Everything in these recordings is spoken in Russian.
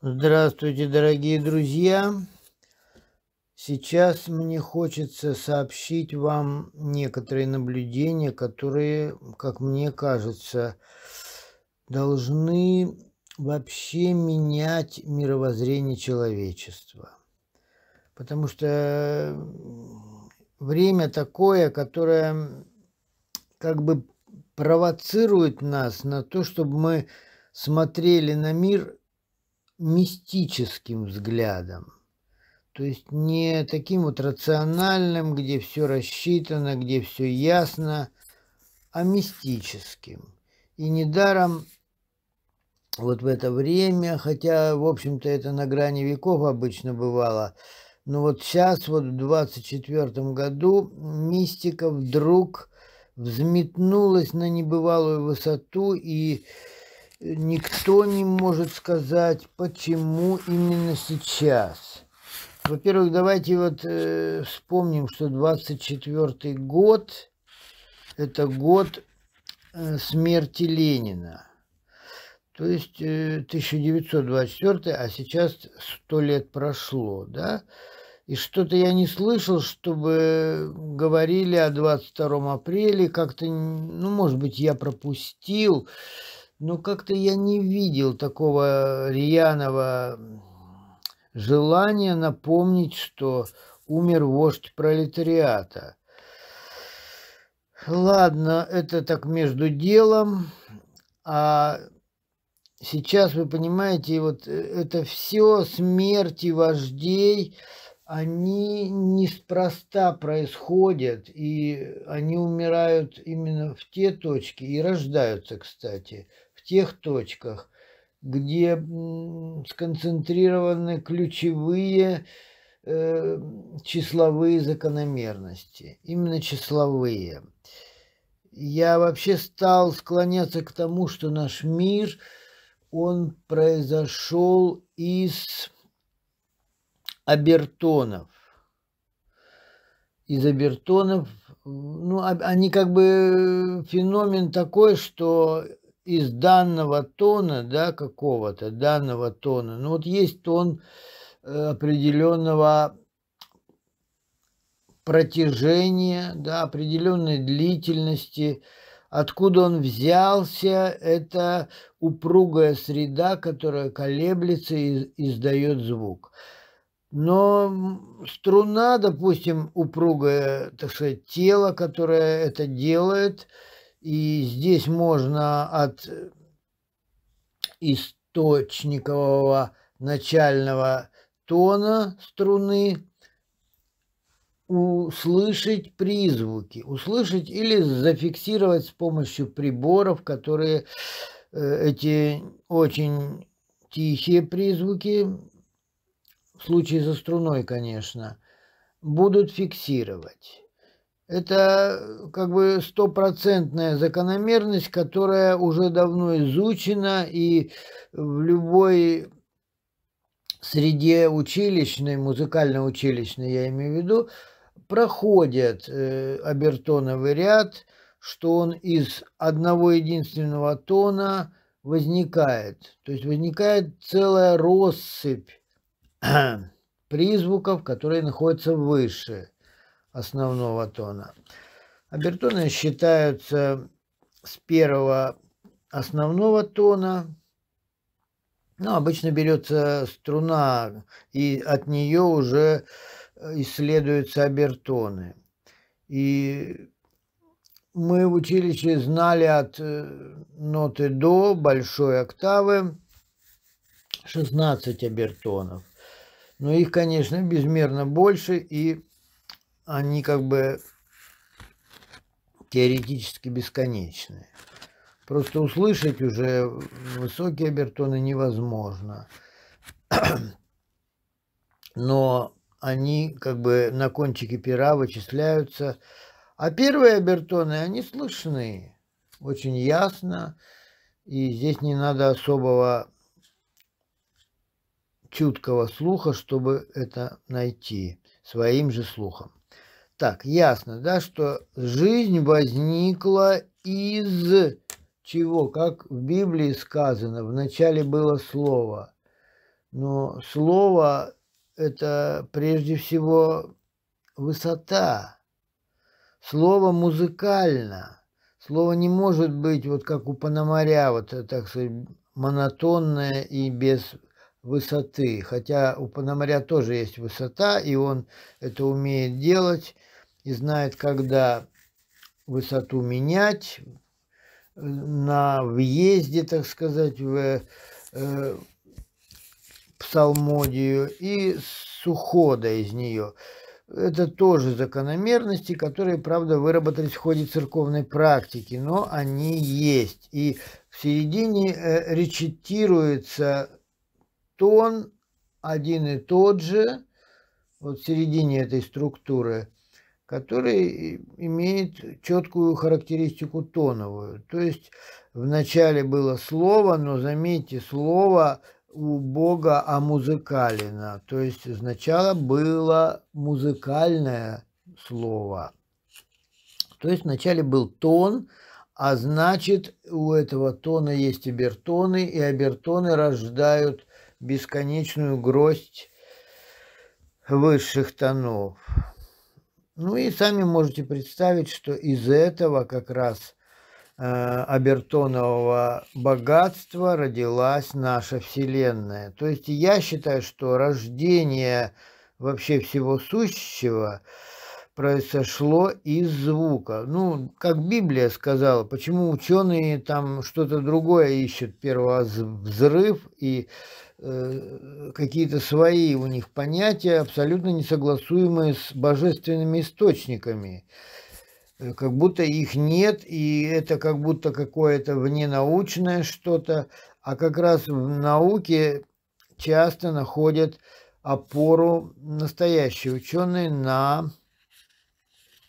Здравствуйте, дорогие друзья! Сейчас мне хочется сообщить вам некоторые наблюдения, которые, как мне кажется, должны вообще менять мировоззрение человечества. Потому что э, время такое, которое как бы провоцирует нас на то, чтобы мы смотрели на мир мистическим взглядом. То есть не таким вот рациональным, где все рассчитано, где все ясно, а мистическим. И недаром вот в это время, хотя, в общем-то, это на грани веков обычно бывало, но вот сейчас, вот в 24 году, мистика вдруг взметнулась на небывалую высоту и никто не может сказать, почему именно сейчас. Во-первых, давайте вот э, вспомним, что 24 год – это год э, смерти Ленина. То есть э, 1924, а сейчас 100 лет прошло, да? И что-то я не слышал, чтобы говорили о 22 апреле, как-то, ну, может быть, я пропустил но ну, как-то я не видел такого рьяного желания напомнить, что умер вождь пролетариата. Ладно, это так между делом, а сейчас вы понимаете, вот э, это все смерти вождей, они неспроста происходят, и они умирают именно в те точки, и рождаются, кстати, тех точках, где сконцентрированы ключевые э, числовые закономерности, именно числовые. Я вообще стал склоняться к тому, что наш мир, он произошел из абертонов. Из абертонов, ну, а, они как бы э, феномен такой, что из данного тона, да, какого-то данного тона. Ну вот есть тон э, определенного протяжения, да, определенной длительности. Откуда он взялся, это упругая среда, которая колеблется и издает звук. Но струна, допустим, упругое, так сказать, тело, которое это делает – и здесь можно от э, источникового начального тона струны услышать призвуки, услышать или зафиксировать с помощью приборов, которые э, эти очень тихие призвуки, в случае со струной, конечно, будут фиксировать. Это э, как бы стопроцентная закономерность, которая уже давно изучена, и в любой среде училищной, музыкально-училищной я имею в виду, проходят э, обертоновый ряд, что он из одного единственного тона возникает. То есть возникает целая россыпь призвуков, которые находятся выше – основного тона. Обертоны считаются с первого основного тона. Ну, обычно берется струна, и от нее уже э, исследуются обертоны. И мы в училище знали от э, ноты до большой октавы 16 обертонов. Но их, конечно, безмерно больше, и они как бы теоретически бесконечные, Просто услышать уже высокие обертоны невозможно. Но они как бы на кончике пера вычисляются. А первые обертоны, они слышны очень ясно. И здесь не надо особого чуткого слуха, чтобы это найти своим же слухом. Так, ясно, да, что жизнь возникла из чего? Как в Библии сказано, в начале было слово. Но слово – это прежде всего высота. Слово музыкально. Слово не может быть, вот как у Пономаря, вот, так сказать, монотонное и без высоты. Хотя у Пономаря тоже есть высота, и он это умеет делать – и знает, когда высоту менять на въезде, так сказать, в э, псалмодию и с ухода из нее. Это тоже закономерности, которые, правда, выработались в ходе церковной практики, но они есть. И в середине э, речитируется тон один и тот же, вот в середине этой структуры – который имеет четкую характеристику тоновую. То есть вначале было слово, но заметьте, слово у Бога амузыкалено. То есть сначала было музыкальное слово. То есть вначале был тон, а значит у этого тона есть обертоны, и обертоны рождают бесконечную гроздь высших тонов. Ну и сами можете представить, что из этого как раз э, обертонового богатства родилась наша Вселенная. То есть я считаю, что рождение вообще всего сущего произошло из звука. Ну, как Библия сказала, почему ученые там что-то другое ищут, взрыв и Э, какие-то свои у них понятия, абсолютно несогласуемые с божественными источниками. Э, как будто их нет, и это как будто какое-то вненаучное что-то, а как раз в науке часто находят опору настоящие ученые на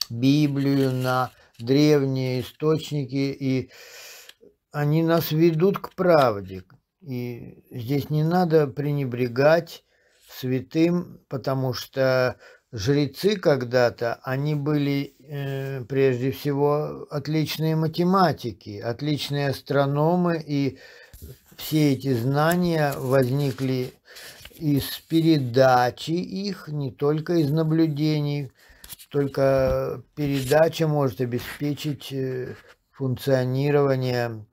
Библию, на древние источники, и они нас ведут к правде, и здесь не надо пренебрегать святым, потому что жрецы когда-то, они были э, прежде всего отличные математики, отличные астрономы, и все эти знания возникли из передачи их, не только из наблюдений, только передача может обеспечить э, функционирование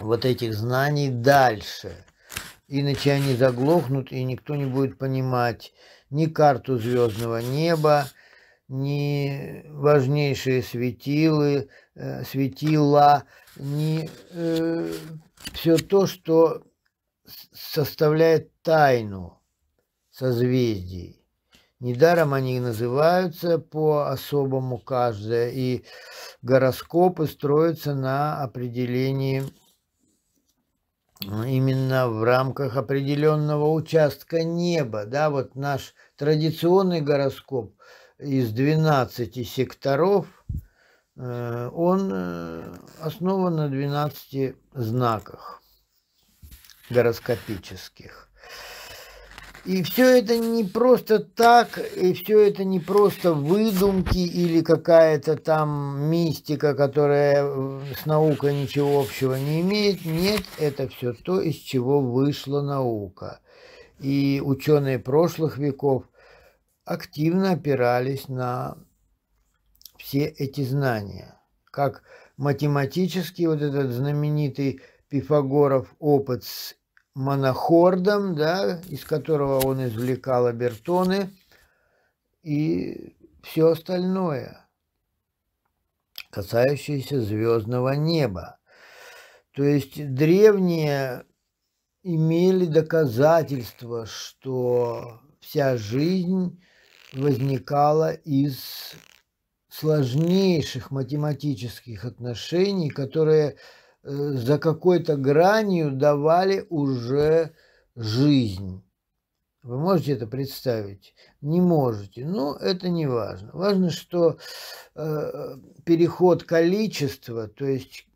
вот этих знаний дальше. Иначе они заглохнут, и никто не будет понимать ни карту звездного неба, ни важнейшие светилы, э, светила, ни э, все то, что составляет тайну созвездий. Недаром они называются по-особому каждое, и гороскопы строятся на определении ну, именно в рамках определенного участка неба. Да, вот наш традиционный гороскоп из 12 секторов, э, он э, основан на 12 знаках гороскопических. И все это не просто так, и все это не просто выдумки или какая-то там мистика, которая э, с наукой ничего общего не имеет. Нет, это все то, из чего вышла наука. И ученые прошлых веков активно опирались на все эти знания. Как математический вот этот знаменитый Пифагоров опыт с монохордом, да, из которого он извлекал обертоны и все остальное, касающееся звездного неба. То есть древние имели доказательства, что вся жизнь возникала из сложнейших математических отношений, которые Э, за какой-то гранью давали уже жизнь. Вы можете это представить? Не можете. Но ну, это не важно. Важно, что э, переход количества, то есть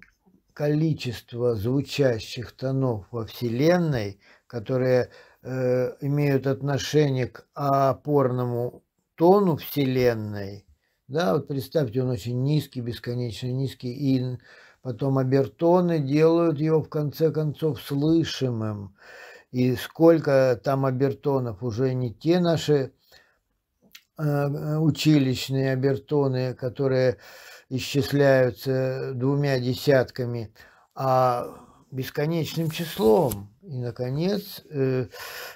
количество звучащих тонов во Вселенной, которые э, имеют отношение к опорному тону Вселенной, да, вот представьте, он очень низкий, бесконечно низкий, и потом обертоны делают его в конце концов слышимым. И сколько там обертонов, уже не те наши э, училищные обертоны, которые исчисляются двумя десятками, а бесконечным числом. И, наконец, э,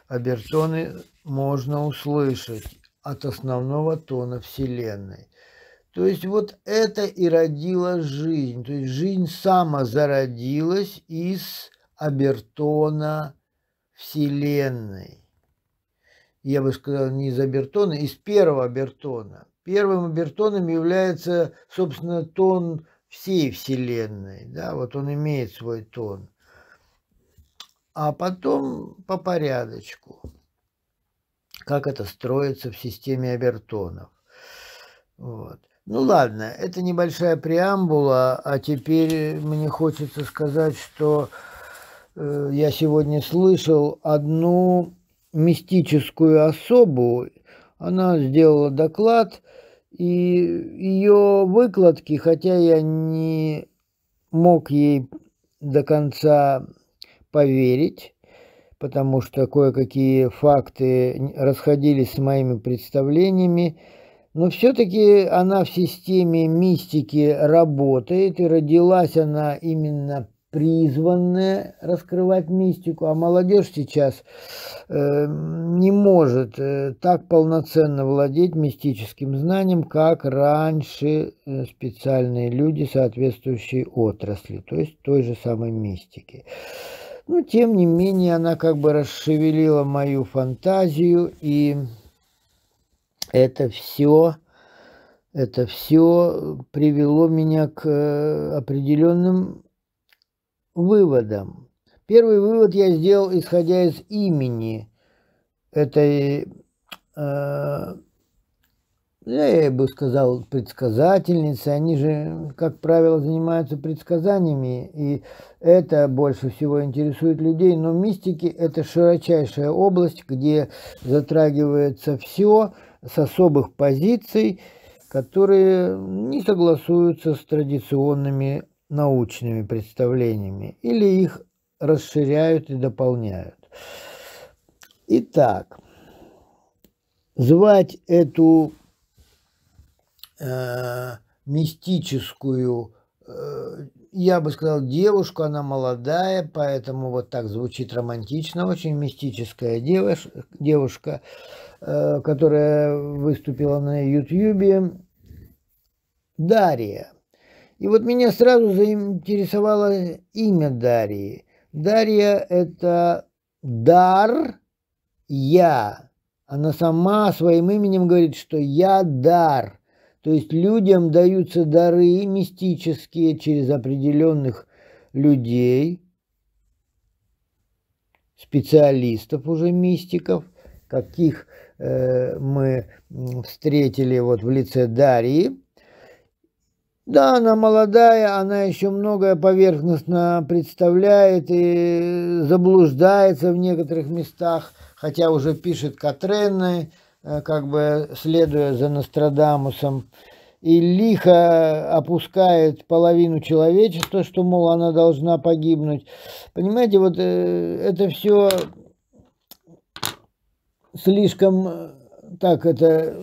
обертоны можно услышать от основного тона Вселенной. То есть вот это и родила жизнь. То есть жизнь сама зародилась из обертона Вселенной. Я бы сказал, не из обертона, из первого обертона. Первым обертоном является, собственно, тон всей Вселенной. Да, вот он имеет свой тон. А потом по порядочку, как это строится в системе обертонов. Вот. Ну ладно, это небольшая преамбула, а теперь э, мне хочется сказать, что э, я сегодня слышал одну мистическую особу. Она сделала доклад, и ее выкладки, хотя я не мог ей до конца поверить, потому что кое-какие факты расходились с моими представлениями, но все-таки она в системе мистики работает, и родилась она именно призванная раскрывать мистику, а молодежь сейчас э, не может э, так полноценно владеть мистическим знанием, как раньше э, специальные люди соответствующей отрасли, то есть той же самой мистики. Но ну, тем не менее она как бы расшевелила мою фантазию и это все, это все привело меня к э, определенным выводам. Первый вывод я сделал, исходя из имени этой, э, ну, я бы сказал, предсказательницы. Они же, как правило, занимаются предсказаниями, и это больше всего интересует людей. Но мистики – это широчайшая область, где затрагивается все – с особых позиций, которые не согласуются с традиционными научными представлениями или их расширяют и дополняют. Итак, звать эту э, мистическую э, я бы сказал, девушку, она молодая, поэтому вот так звучит романтично, очень мистическая девушка, девушка э, которая выступила на Ютьюбе, Дарья. И вот меня сразу заинтересовало имя Дарьи. Дарья – это дар я. Она сама своим именем говорит, что я дар. То есть людям даются дары мистические через определенных людей, специалистов уже мистиков, каких э, мы встретили вот в лице Дарьи. Да, она молодая, она еще многое поверхностно представляет и заблуждается в некоторых местах, хотя уже пишет Катренная. Э, как бы следуя за Нострадамусом, и лихо опускает половину человечества, что, мол, она должна погибнуть. Понимаете, вот э, это все слишком э, так это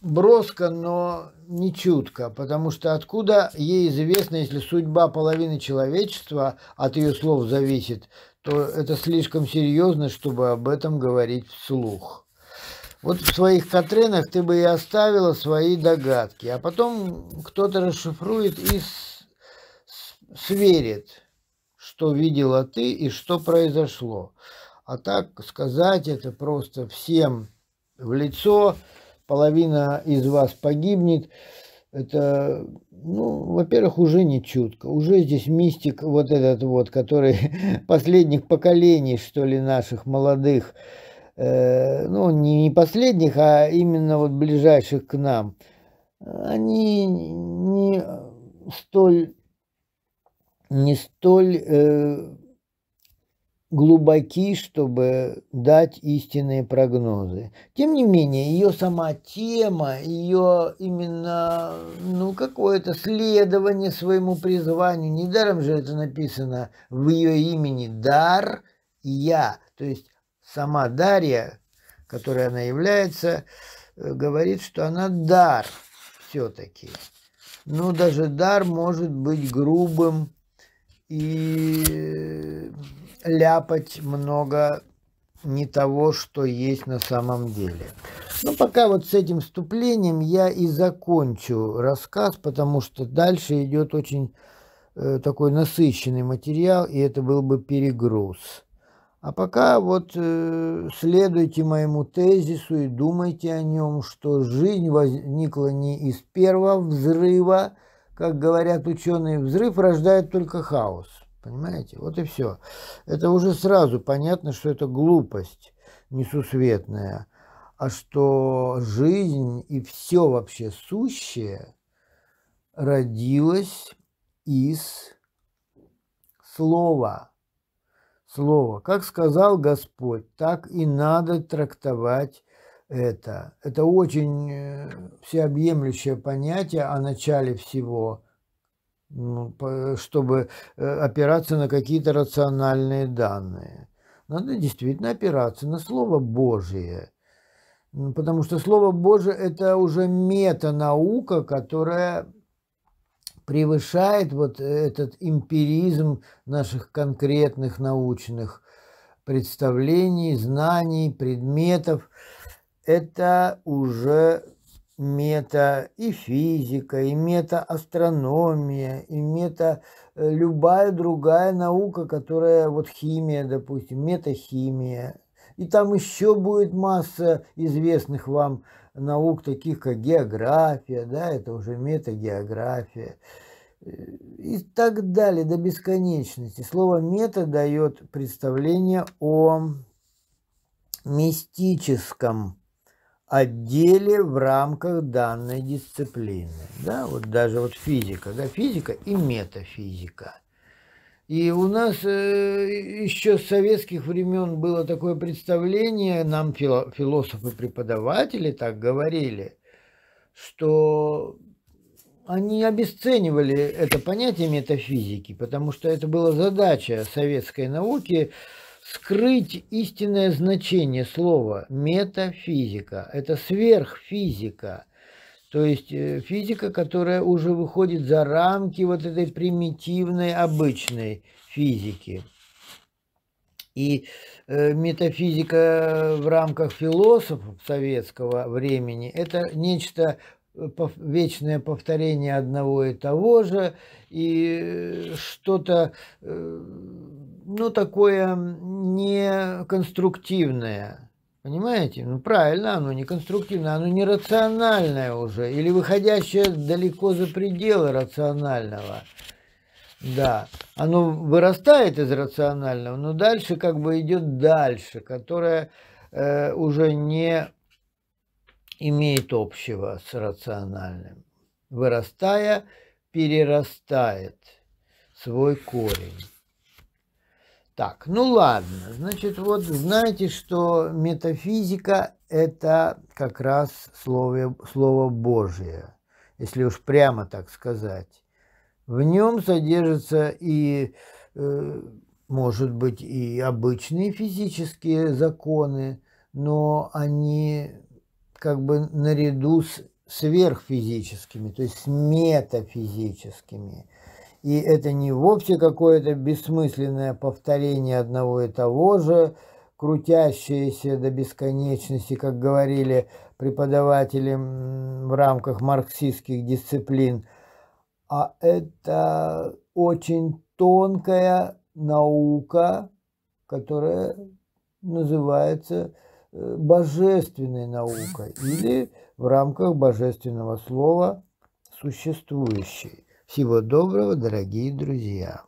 броско, но не чутко, потому что откуда ей известно, если судьба половины человечества от ее слов зависит, то это слишком серьезно, чтобы об этом говорить вслух. Вот в своих Катренах ты бы и оставила свои догадки, а потом кто-то расшифрует и с... сверит, что видела ты и что произошло. А так сказать это просто всем в лицо, половина из вас погибнет, это, ну, во-первых, уже не чутко. Уже здесь мистик вот этот вот, который последних поколений, что ли, наших молодых, Э, ну, не последних, а именно вот ближайших к нам, они не столь, не столь э, глубоки, чтобы дать истинные прогнозы. Тем не менее, ее сама тема, ее именно ну, какое-то следование своему призванию, недаром же это написано в ее имени «дар я», то есть сама Дарья, которой она является, э, говорит, что она дар все-таки. Но ну, даже дар может быть грубым и э, ляпать много не того, что есть на самом деле. Ну, пока вот с этим вступлением я и закончу рассказ, потому что дальше идет очень э, такой насыщенный материал, и это был бы перегруз. А пока вот э, следуйте моему тезису и думайте о нем, что жизнь возникла не из первого взрыва, как говорят ученые, взрыв рождает только хаос. Понимаете? Вот и все. Это уже сразу понятно, что это глупость несусветная, а что жизнь и все вообще сущее родилось из слова – слово. Как сказал Господь, так и надо трактовать это. Это очень э, всеобъемлющее понятие о начале всего, ну, чтобы э, опираться на какие-то рациональные данные. Надо действительно опираться на Слово Божие. Потому что Слово Божие – это уже метанаука, которая превышает вот этот эмпиризм наших конкретных научных представлений, знаний, предметов. Это уже мета и физика, и мета-астрономия, и мета э, любая другая наука, которая вот химия, допустим, метахимия. И там еще будет масса известных вам наук, таких как география, да, это уже метагеография э, и так далее до бесконечности. Слово мета дает представление о мистическом отделе в рамках данной дисциплины. Да, вот даже вот физика, да, физика и метафизика – и у нас э, еще с советских времен было такое представление, нам философы-преподаватели так говорили, что они обесценивали это понятие метафизики, потому что это была задача советской науки скрыть истинное значение слова метафизика. Это сверхфизика – то есть э, физика, которая уже выходит за рамки вот этой примитивной, обычной физики. И э, метафизика в рамках философов советского времени – это нечто э, вечное повторение одного и того же, и что-то, ну, такое неконструктивное. Понимаете? Ну правильно, оно не конструктивное, оно не рациональное уже, или выходящее далеко за пределы рационального. Да, оно вырастает из рационального, но дальше как бы идет дальше, которое э, уже не имеет общего с рациональным. Вырастая, перерастает свой корень. Так, ну ладно. Значит, вот знаете, что метафизика – это как раз слово, слово Божие, если уж прямо так сказать. В нем содержится и, э, может быть, и обычные физические законы, но они как бы наряду с сверхфизическими, то есть с метафизическими. И это не вовсе какое-то бессмысленное повторение одного и того же, крутящееся до бесконечности, как говорили преподаватели в рамках марксистских дисциплин, а это очень тонкая наука, которая называется э, божественной наукой или в рамках божественного слова существующей. Всего доброго, дорогие друзья!